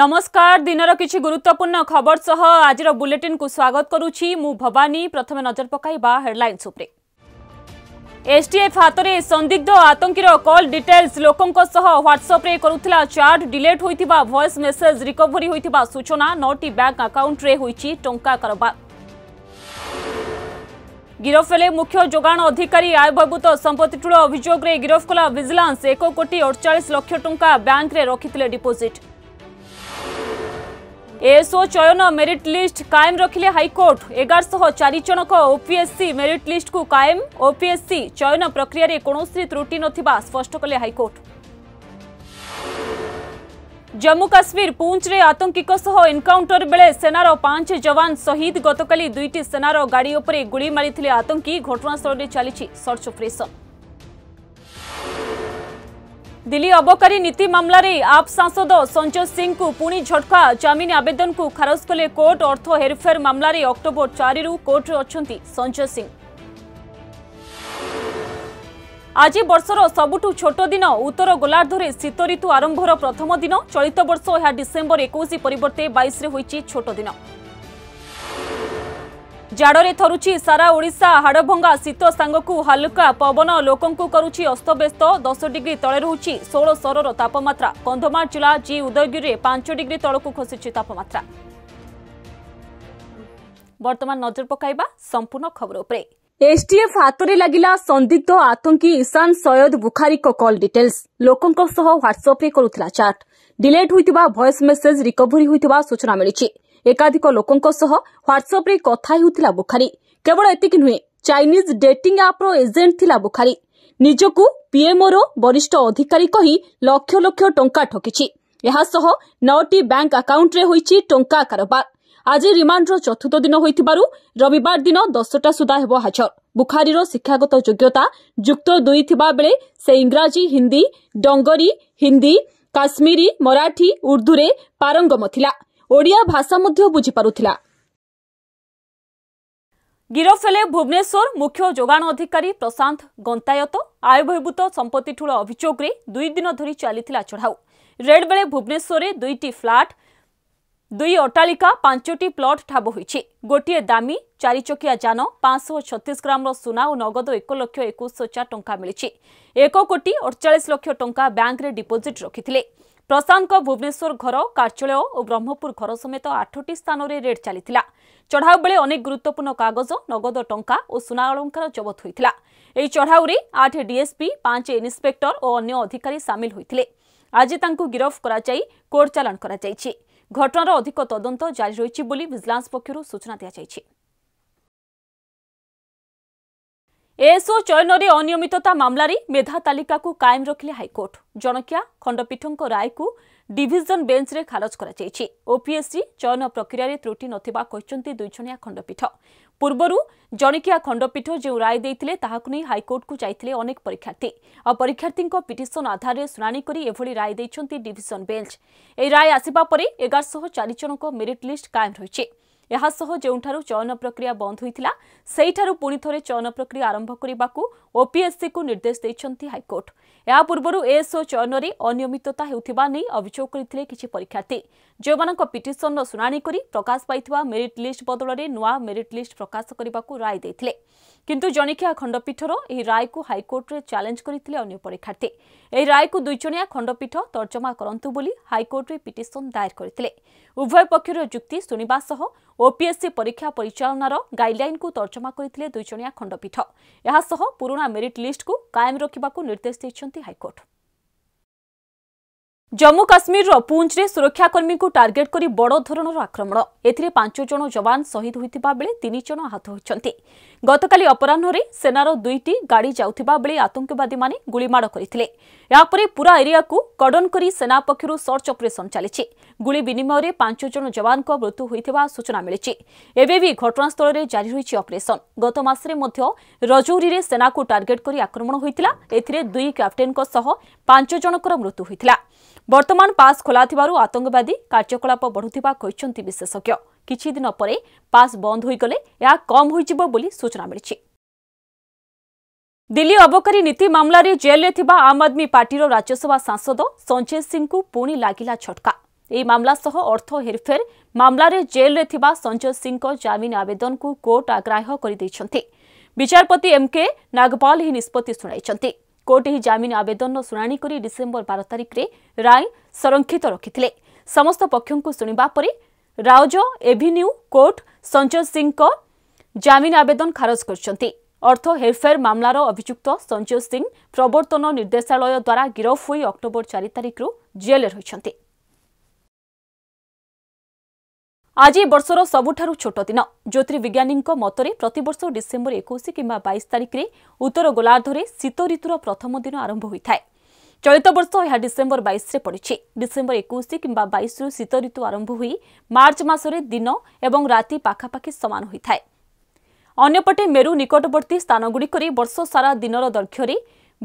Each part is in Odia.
নমস্কার দিনর কিছু গুরুত্বপূর্ণ খবর সহ আজির বুলেটিন কু স্বাগত করুছি মু ভবানী প্রথমে নজর পকাইবা হেডলাইন্স উপরে এসটিএফ হাতরে সন্দিগ্ধ আতঙ্কীর কল ডিটেলস লোকঙ্ক সহ হোয়াটসঅপরে করুলা চার্ট ডিলেট হয়েছিবা ভয়েস মেসেজ রিকভরি হয়েছিবা সূচনা নটি ব্যাঙ্ক আকাউন্টরে হয়েছি টঙ্কা কারবার গিরফ হলে মুখ্য যোগাণ অধিকারী আয়বর্ভূত সম্পত্তিটুল অভিযোগে গিরফ কলা ভিজিলান্স এক কোটি অড়চাশ লক্ষ টঙ্কা ব্যাঙ্করে রক্ষিলে ডিপোজিট एसओ चयन मेरीट लिस्ट कायम रखिले हाइकोर्ट एगारश चारिज ओपीएससी मेरीट लिस्ट को कायम ओपीएससी चयन प्रक्रिय कौन त्रुटि नष्ट कले हाइकोर्ट जम्मू काश्मीर पुंचे आतंकिकों एनकाउंटर बेले सेनार पांच जवान शहीद गतका दुईट सेनार गाड़ी उपरे गुड़ मारी आतंकी घटनास्थल चली सर्च अपरेसन दिल्ली अबकारी नीति मामलें आप सांसद संजय सिंह को पुणी झटका जमिन आवेदन को खारज कले कोर्ट अर्थ हेरफेर मामलें अक्टोबर चारु कोर्टे अच्छा संजय सिंह ଆଜି ବର୍ଷର ସବୁଠୁ ଛୋଟ ଦିନ ଉତ୍ତର ଗୋଲାର୍ଦ୍ଧରେ ଶୀତ ଋତୁ ଆରମ୍ଭର ପ୍ରଥମ ଦିନ ଚଳିତ ବର୍ଷ ଏହା ଡିସେମ୍ବର ଏକୋଇଶ ପରିବର୍ତ୍ତେ ବାଇଶରେ ହୋଇଛି ଛୋଟ ଦିନ ଜାଡ଼ରେ ଥରୁଛି ସାରା ଓଡ଼ିଶା ହାଡ଼ଭଙ୍ଗା ଶୀତ ସାଙ୍ଗକୁ ହାଲୁକା ପବନ ଲୋକଙ୍କୁ କରୁଛି ଅସ୍ତବ୍ୟସ୍ତ ଦଶ ଡିଗ୍ରୀ ତଳେ ରହୁଛି ଷୋହଳ ସହରର ତାପମାତ୍ରା କନ୍ଧମାଳ ଜିଲ୍ଲା ଜି ଉଦୟଗିରିରେ ପାଞ୍ଚ ଡିଗ୍ରୀ ତଳକୁ ଖସିଛି ତାପମାତ୍ରା ବର୍ତ୍ତମାନ ନଜର ପକାଇବା ସମ୍ପୂର୍ଣ୍ଣ ଖବର ଉପରେ ଏସ୍ଟିଏଫ୍ ହାତରେ ଲାଗିଲା ସନ୍ଦିଗ୍ଧ ଆତଙ୍କୀ ଇଶାନ ସୟଦ ବୁଖାରୀଙ୍କ କଲ୍ ଡିଟେଲ୍ସ ଲୋକଙ୍କ ସହ ହ୍ୱାଟ୍ସଆପ୍ରେ କରୁଥିଲା ଚାଟ୍ ଡିଲେଟ୍ ହୋଇଥିବା ଭଏସ୍ ମେସେଜ୍ ରିକଭରି ହୋଇଥିବା ସୂଚନା ମିଳିଛି ଏକାଧିକ ଲୋକଙ୍କ ସହ ହ୍ୱାଟ୍ସଆପ୍ରେ କଥା ହେଉଥିଲା ବୁଖାରୀ କେବଳ ଏତିକି ନୁହେଁ ଚାଇନିଜ୍ ଡେଟିଂ ଆପ୍ର ଏଜେଣ୍ଟ ଥିଲା ବୁଖାରୀ ନିଜକୁ ପିଏମ୍ଓର ବରିଷ୍ଠ ଅଧିକାରୀ କହି ଲକ୍ଷ ଲକ୍ଷ ଟଙ୍କା ଠକିଛି ଏହାସହ ନଅଟି ବ୍ୟାଙ୍କ ଆକାଉଣ୍ଟରେ ହୋଇଛି ଟଙ୍କା କାରବାର ଆଜି ରିମାଣ୍ଡର ଚତୁର୍ଥ ଦିନ ହୋଇଥିବାରୁ ରବିବାର ଦିନ ଦଶଟା ସୁଦ୍ଧା ହେବ ହାଜର ବୁଖାରୀର ଶିକ୍ଷାଗତ ଯୋଗ୍ୟତା ଯୁକ୍ତ ଦୁଇ ଥିବା ବେଳେ ସେ ଇଂରାଜୀ ହିନ୍ଦୀ ଡଙ୍ଗରୀ ହିନ୍ଦୀ କାଶ୍ମୀରୀ ମରାଠୀ ଉର୍ଦ୍ଦୁରେ ପାରଙ୍ଗମ ଥିଲା ଓଡ଼ିଆ ଭାଷା ମଧ୍ୟ ବୁଝିପାରୁଥିଲା ଗିରଫ ହେଲେ ଭୁବନେଶ୍ୱର ମୁଖ୍ୟ ଯୋଗାଣ ଅଧିକାରୀ ପ୍ରଶାନ୍ତ ଗନ୍ତାୟତ ଆୟବହିଭୂତ ସମ୍ପତ୍ତି ଠୁଳ ଅଭିଯୋଗରେ ଦୁଇ ଦିନ ଧରି ଚାଲିଥିଲା ଚଢ଼ାଉ ରେଡ୍ ବେଳେ ଭୁବନେଶ୍ୱରରେ ଦୁଇଟି ଫ୍ଲାଟ୍ ଦୁଇ ଅଟ୍ଟାଳିକା ପାଞ୍ଚଟି ପ୍ଲଟ୍ ଠାବ ହୋଇଛି ଗୋଟିଏ ଦାମୀ ଚାରିଚକିଆ ଯାନ ପାଞ୍ଚଶହ ଛତିଶ ଗ୍ରାମର ସୁନା ଓ ନଗଦ ଏକ ଲକ୍ଷ ଏକୋଇଶ ହଜାର ଟଙ୍କା ମିଳିଛି ଏକ କୋଟି ଅଡ଼ଚାଳିଶ ଲକ୍ଷ ଟଙ୍କା ବ୍ୟାଙ୍କରେ ଡିପୋଜିଟ୍ ରଖିଥିଲେ ପ୍ରଶାନ୍ତଙ୍କ ଭୁବନେଶ୍ୱର ଘର କାର୍ଯ୍ୟାଳୟ ଓ ବ୍ରହ୍ମପୁର ଘର ସମେତ ଆଠଟି ସ୍ଥାନରେ ରେଡ୍ ଚାଲିଥିଲା ଚଢ଼ାଉ ବେଳେ ଅନେକ ଗୁରୁତ୍ୱପୂର୍ଣ୍ଣ କାଗଜ ନଗଦ ଟଙ୍କା ଓ ସୁନା ଅଳଙ୍କାର ଜବତ ହୋଇଥିଲା ଏହି ଚଢ଼ାଉରେ ଆଠ ଡିଏସ୍ପି ପାଞ୍ଚ ଇନ୍ସପେକ୍ଟର ଓ ଅନ୍ୟ ଅଧିକାରୀ ସାମିଲ ହୋଇଥିଲେ ଆଜି ତାଙ୍କୁ ଗିରଫ କରାଯାଇ କୋର୍ଟ ଚାଲାଣ କରାଯାଇଛି ঘটনার অধিক তদন্ত জারি রয়েছে বলে ভিজিলান্স পক্ষ সূচনা দিয়েছে ଏସ୍ଓ ଚୟନରେ ଅନିୟମିତତା ମାମଲାରେ ମେଧା ତାଲିକାକୁ କାଏମ ରଖିଲେ ହାଇକୋର୍ଟ ଜଣକିଆ ଖଣ୍ଡପୀଠଙ୍କ ରାୟକୁ ଡିଭିଜନ ବେଞ୍ଚରେ ଖାରଜ କରାଯାଇଛି ଓପିଏସ୍ସି ଚୟନ ପ୍ରକ୍ରିୟାରେ ତ୍ରୁଟି ନଥିବା କହିଛନ୍ତି ଦୁଇଜଣିଆ ଖଣ୍ଡପୀଠ ପୂର୍ବରୁ ଜଣିକିଆ ଖଣ୍ଡପୀଠ ଯେଉଁ ରାୟ ଦେଇଥିଲେ ତାହାକୁ ନେଇ ହାଇକୋର୍ଟକୁ ଯାଇଥିଲେ ଅନେକ ପରୀକ୍ଷାର୍ଥୀ ଆଉ ପରୀକ୍ଷାର୍ଥୀଙ୍କ ପିଟିସନ ଆଧାରରେ ଶୁଣାଣି କରି ଏଭଳି ରାୟ ଦେଇଛନ୍ତି ଡିଭିଜନ ବେଞ୍ଚ ଏହି ରାୟ ଆସିବା ପରେ ଏଗାରଶହ ଚାରିଜଣଙ୍କ ମେରିଟ୍ ଲିଷ୍ଟ କାଏମ ରହିଛି ଏହାସହ ଯେଉଁଠାରୁ ଚୟନ ପ୍ରକ୍ରିୟା ବନ୍ଦ ହୋଇଥିଲା ସେହିଠାରୁ ପୁଣି ଥରେ ଚୟନ ପ୍ରକ୍ରିୟା ଆରମ୍ଭ କରିବାକୁ ଓପିଏସ୍ସିକୁ ନିର୍ଦ୍ଦେଶ ଦେଇଛନ୍ତି ହାଇକୋର୍ଟ ଏହା ପୂର୍ବରୁ ଏଏସ୍ଓ ଚୟନରେ ଅନିୟମିତତା ହେଉଥିବା ନେଇ ଅଭିଯୋଗ କରିଥିଲେ କିଛି ପରୀକ୍ଷାର୍ଥୀ ଯେଉଁମାନଙ୍କ ପିଟିସନର ଶୁଣାଣି କରି ପ୍ରକାଶ ପାଇଥିବା ମେରିଟ୍ ଲିଷ୍ଟ ବଦଳରେ ନୂଆ ମେରିଟ୍ ଲିଷ୍ଟ ପ୍ରକାଶ କରିବାକୁ ରାୟ ଦେଇଥିଲେ କିନ୍ତୁ ଜଣିକିଆ ଖଣ୍ଡପୀଠର ଏହି ରାୟକୁ ହାଇକୋର୍ଟରେ ଚ୍ୟାଲେଞ୍ଜ କରିଥିଲେ ଅନ୍ୟ ପରୀକ୍ଷାର୍ଥୀ ଏହି ରାୟକୁ ଦୁଇଜଣିଆ ଖଣ୍ଡପୀଠ ତର୍ଜମା କରନ୍ତୁ ବୋଲି ହାଇକୋର୍ଟରେ ପିଟିସନ ଦାଏର କରିଥିଲେ ଉଭୟ ପକ୍ଷର ଯୁକ୍ତି ଶୁଣିବା ସହ ଓପିଏସ୍ସି ପରୀକ୍ଷା ପରିଚାଳନାର ଗାଇଡ୍ଲାଇନ୍କୁ ତର୍ଜମା କରିଥିଲେ ଦୁଇଜଣିଆ ଖଣ୍ଡପୀଠ ଏହାସହ ପୁରୁଣା ନୂଆ ମେରିଟ୍ ଲିଷ୍ଟକୁ କାୟମ ରଖିବାକୁ ନିର୍ଦ୍ଦେଶ ଦେଇଛନ୍ତି ହାଇକୋର୍ଟ ଜମ୍ମୁ କାଶ୍ମୀରର ପୁଞ୍ଚରେ ସୁରକ୍ଷାକର୍ମୀଙ୍କୁ ଟାର୍ଗେଟ୍ କରି ବଡ଼ ଧରଣର ଆକ୍ରମଣ ଏଥିରେ ପାଞ୍ଚ ଜଣ ଯବାନ ଶହୀଦ ହୋଇଥିବା ବେଳେ ତିନି ଜଣ ଆହତ ହୋଇଛନ୍ତି ଗତକାଲି ଅପରାହ୍ନରେ ସେନାର ଦୁଇଟି ଗାଡ଼ି ଯାଉଥିବା ବେଳେ ଆତଙ୍କବାଦୀମାନେ ଗୁଳିମାଡ଼ କରିଥିଲେ ଏହାପରେ ପୁରା ଏରିଆକୁ କଡନ୍ କରି ସେନା ପକ୍ଷରୁ ସର୍ଚ୍ଚ ଅପରେସନ୍ ଚାଲିଛି ଗୁଳି ବିନିମୟରେ ପାଞ୍ଚ ଜଣ ଯବାନଙ୍କ ମୃତ୍ୟୁ ହୋଇଥିବା ସୂଚନା ମିଳିଛି ଏବେ ବି ଘଟଣାସ୍ଥଳରେ ଜାରି ରହିଛି ଅପରେସନ୍ ଗତମାସରେ ମଧ୍ୟ ରଜୌରୀରେ ସେନାକୁ ଟାର୍ଗେଟ୍ କରି ଆକ୍ରମଣ ହୋଇଥିଲା ଏଥିରେ ଦୁଇ କ୍ୟାପ୍ଟେନ୍ଙ୍କ ସହ ପାଞ୍ଚ ଜଣଙ୍କର ମୃତ୍ୟୁ ହୋଇଥିଲା ବର୍ତ୍ତମାନ ପାସ୍ ଖୋଲା ଥିବାରୁ ଆତଙ୍କବାଦୀ କାର୍ଯ୍ୟକଳାପ ବଢ଼ୁଥିବା କହିଛନ୍ତି ବିଶେଷଜ୍ଞ କିଛିଦିନ ପରେ ପାସ୍ ବନ୍ଦ ହୋଇଗଲେ ଏହା କମ୍ ହୋଇଯିବ ବୋଲି ସୂଚନା ମିଳିଛି ଦିଲ୍ଲୀ ଅବକାରୀ ନୀତି ମାମଲାରେ ଜେଲ୍ରେ ଥିବା ଆମ୍ ଆଦମୀ ପାର୍ଟିର ରାଜ୍ୟସଭା ସାଂସଦ ସଞ୍ଜୟ ସିଂଙ୍କୁ ପୁଣି ଲାଗିଲା ଛଟକା ଏହି ମାମଲା ସହ ଅର୍ଥ ହେରଫେର ମାମଲାରେ ଜେଲ୍ରେ ଥିବା ସଞ୍ଜୟ ସିଂଙ୍କ ଜାମିନ ଆବେଦନକୁ କୋର୍ଟ ଆଗ୍ରାହ୍ୟ କରିଦେଇଛନ୍ତି ବିଚାରପତି ଏମ୍କେ ନାଗପାଲ ଏହି ନିଷ୍ପତ୍ତି ଶୁଣାଇଛନ୍ତି କୋର୍ଟ ଏହି ଜାମିନ ଆବେଦନର ଶୁଣାଣି କରି ଡିସେମ୍ବର ବାର ତାରିଖରେ ରାୟ ସଂରକ୍ଷିତ ରଖିଥିଲେ ସମସ୍ତ ପକ୍ଷଙ୍କୁ ଶୁଣିବା ପରେ ରାଉଜ ଏଭିନ୍ୟୁ କୋର୍ଟ ସଞ୍ଜୟ ସିଂଙ୍କ ଜାମିନ ଆବେଦନ ଖାରଜ କରିଛନ୍ତି অর্থ হেরফের মামলার অভিযুক্ত সঞ্জয় সিং প্রবর্তন নির্দেশালয় দ্বারা গিরফ হয়ে অক্টোবর চারি তারিখর জেলে রয়েছে ଆଜି ବର୍ଷର ସବୁଠାରୁ ଛୋଟ ଦିନ ଜ୍ୟୋତିର୍ବିଜ୍ଞାନୀଙ୍କ ମତରେ ପ୍ରତିବର୍ଷ ଡିସେମ୍ବର ଏକୋଇଶ କିମ୍ବା ବାଇଶ ତାରିଖରେ ଉତ୍ତର ଗୋଲାର୍ଦ୍ଧରେ ଶୀତ ଋତୁର ପ୍ରଥମ ଦିନ ଆରମ୍ଭ ହୋଇଥାଏ ଚଳିତ ବର୍ଷ ଏହା ଡିସେମ୍ବର ବାଇଶରେ ପଡ଼ିଛି ଡିସେମ୍ବର ଏକୋଇଶ କିମ୍ବା ବାଇଶରୁ ଶୀତ ଋତୁ ଆରମ୍ଭ ହୋଇ ମାର୍ଚ୍ଚ ମାସରେ ଦିନ ଏବଂ ରାତି ପାଖାପାଖି ସମାନ ହୋଇଥାଏ ଅନ୍ୟପଟେ ମେରୁ ନିକଟବର୍ତ୍ତୀ ସ୍ଥାନଗୁଡ଼ିକରେ ବର୍ଷସାରା ଦିନର ଦୈର୍ଘ୍ୟରେ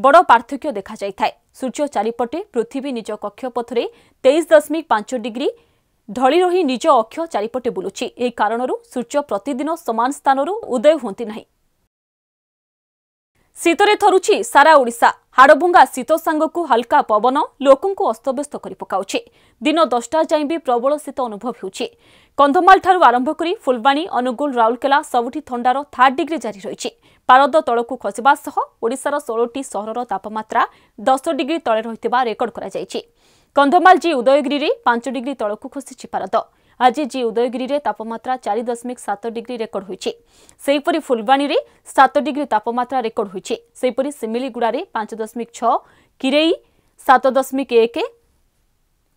ବଡ଼ ପାର୍ଥକ୍ୟ ଦେଖାଯାଇଥାଏ ସୂର୍ଯ୍ୟ ଚାରିପଟେ ପୃଥିବୀ ନିଜ କକ୍ଷପଥରେ ତେଇଶ ଦଶମିକ ପାଞ୍ଚ ଡିଗ୍ରୀ ଢଳି ରହି ନିଜ ଅକ୍ଷ ଚାରିପଟେ ବୁଲୁଛି ଏହି କାରଣରୁ ସୂର୍ଯ୍ୟ ପ୍ରତିଦିନ ସମାନ ସ୍ଥାନରୁ ଉଦୟ ହୁଅନ୍ତି ନାହିଁ ଶୀତରେ ଥରୁଛି ସାରା ଓଡ଼ିଶା ହାଡ଼ଭଙ୍ଗା ଶୀତ ସାଙ୍ଗକୁ ହାଲକା ପବନ ଲୋକଙ୍କୁ ଅସ୍ତବ୍ୟସ୍ତ କରିପକାଉଛି ଦିନ ଦଶଟା ଯାଏଁ ବି ପ୍ରବଳ ଶୀତ ଅନୁଭବ ହେଉଛି କନ୍ଧମାଳଠାରୁ ଆରମ୍ଭ କରି ଫୁଲବାଣୀ ଅନୁଗୁଳ ରାଉରକେଲା ସବୁଠି ଥଣ୍ଡାର ଥାର୍ଡ ଡିଗ୍ରୀ ଜାରି ରହିଛି ପାରଦ ତଳକୁ ଖସିବା ସହ ଓଡ଼ିଶାର ଷୋହଳଟି ସହରର ତାପମାତ୍ରା ଦଶ ଡିଗ୍ରୀ ତଳେ ରହିଥିବା ରେକର୍ଡ କରାଯାଇଛି କନ୍ଧମାଳ ଜି ଉଦୟଗିରିରେ ପାଞ୍ଚ ଡିଗ୍ରୀ ତଳକୁ ଖସିଛି ପାରଦ ଆଜି ଜି ଉଦୟଗିରିରେ ତାପମାତ୍ରା ଚାରି ଦଶମିକ ସାତ ଡିଗ୍ରୀ ରେକର୍ଡ ହୋଇଛି ସେହିପରି ଫୁଲବାଣୀରେ ସାତ ଡିଗ୍ରୀ ତାପମାତ୍ରା ରେକର୍ଡ ହୋଇଛି ସେହିପରି ସିମିଲିଗୁଡ଼ାରେ ପାଞ୍ଚ ଦଶମିକ ଛଅ କିରେଇ ସାତ ଦଶମିକ ଏକ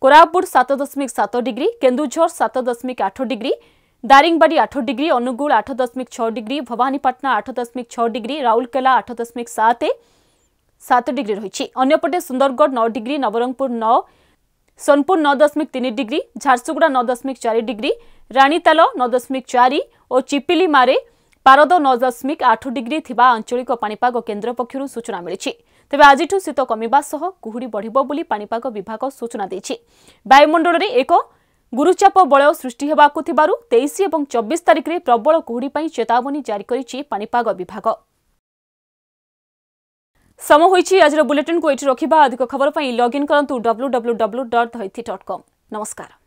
କୋରାପୁଟ ସାତ ଦଶମିକ ସାତ ଡିଗ୍ରୀ କେନ୍ଦୁଝର ସାତ ଦଶମିକ ଆଠ ଡିଗ୍ରୀ দারিংবাড়ি আঠ ডিগ্রি অনুগুল আঠ দশমিক ছ ডিগ্রি ভবানীপাটনা আঠ দশমিক ছ ডিগ্রি রাউরকেলা আঠ দশমিক সাত সাত ডিগ্রি রয়েছে অন্যপটে সুন্দরগড় ন ডিগ্রি নবরঙ্গপুর ন ସୋନପୁର ନଅ ଦଶମିକ ତିନି ଡିଗ୍ରୀ ଝାରସୁଗୁଡ଼ା ନଅ ଦଶମିକ ଚାରି ଡିଗ୍ରୀ ରାଣୀତାଲ ନଅ ଦଶମିକ ଚାରି ଓ ଚିପିଲିମାରେ ପାରଦ ନଅ ଦଶମିକ ଆଠ ଡିଗ୍ରୀ ଥିବା ଆଞ୍ଚଳିକ ପାଣିପାଗ କେନ୍ଦ୍ର ପକ୍ଷରୁ ସୂଚନା ମିଳିଛି ତେବେ ଆଜିଠୁ ଶୀତ କମିବା ସହ କୁହୁଡ଼ି ବଢ଼ିବ ବୋଲି ପାଣିପାଗ ବିଭାଗ ସୂଚନା ଦେଇଛି ବାୟୁମଣ୍ଡଳରେ ଏକ ଗୁରୁଚାପ ବଳୟ ସୃଷ୍ଟି ହେବାକୁ ଥିବାରୁ ତେଇଶ ଏବଂ ଚବିଶ ତାରିଖରେ ପ୍ରବଳ କୁହୁଡ଼ି ପାଇଁ ଚେତାବନୀ ଜାରି କରିଛି ପାଣିପାଗ ବିଭାଗ ସମୟ ହୋଇଛି ଆଜିର ବୁଲେଟିନ୍କୁ ଏଠି ରଖିବା ଅଧିକ ଖବର ପାଇଁ ଲଗ୍ଇନ୍ କରନ୍ତୁ ଡବ୍ଲ୍ୟୁ ଡବ୍ଲ୍ୟୁ ଡବ୍ଲ୍ୟୁ ଡଟ୍ ଧୈତି ଡଟ୍ କମ୍ ନମସ୍କାର